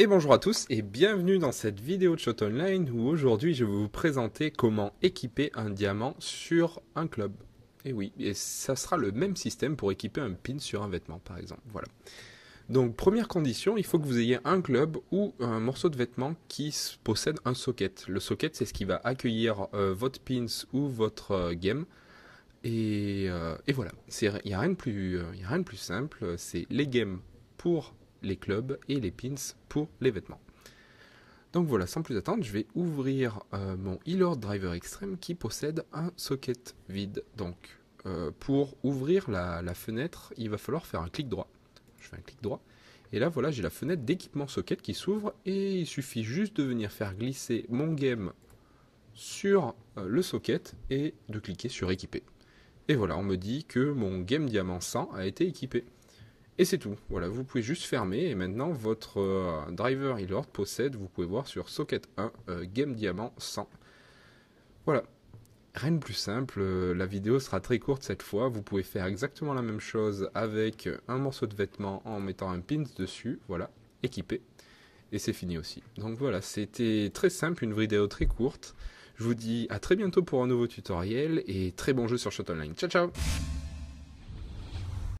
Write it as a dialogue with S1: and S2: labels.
S1: Et bonjour à tous et bienvenue dans cette vidéo de Shot Online où aujourd'hui je vais vous présenter comment équiper un diamant sur un club. Et oui, et ça sera le même système pour équiper un pin sur un vêtement par exemple. Voilà. Donc première condition, il faut que vous ayez un club ou un morceau de vêtement qui possède un socket. Le socket c'est ce qui va accueillir euh, votre pins ou votre euh, game. Et, euh, voilà, il n'y a rien de plus simple, c'est les games pour les clubs et les pins pour les vêtements. Donc voilà, sans plus attendre, je vais ouvrir euh, mon e Driver Extreme qui possède un socket vide. Donc euh, pour ouvrir la, fenêtre, il va falloir faire un clic droit. Je fais un clic droit. Et là, voilà, j'ai la fenêtre d'équipement socket qui s'ouvre et il suffit juste de venir faire glisser mon game sur euh, le socket et de cliquer sur équiper. Et voilà, on me dit que mon game diamant 100 a été équipé. Et c'est tout. Voilà, vous pouvez juste fermer et maintenant votre euh, driver e possède, vous pouvez voir sur socket 1, euh, Game Diamant 100. Voilà. Rien de plus simple, euh, la vidéo sera très courte cette fois, vous pouvez faire exactement la même chose avec un morceau de vêtement en mettant un pin dessus, voilà, équipé, et c'est fini aussi. Donc voilà, c'était très simple, une vidéo très courte, je vous dis à très bientôt pour un nouveau tutoriel, et très bon jeu sur Shot Online, ciao ciao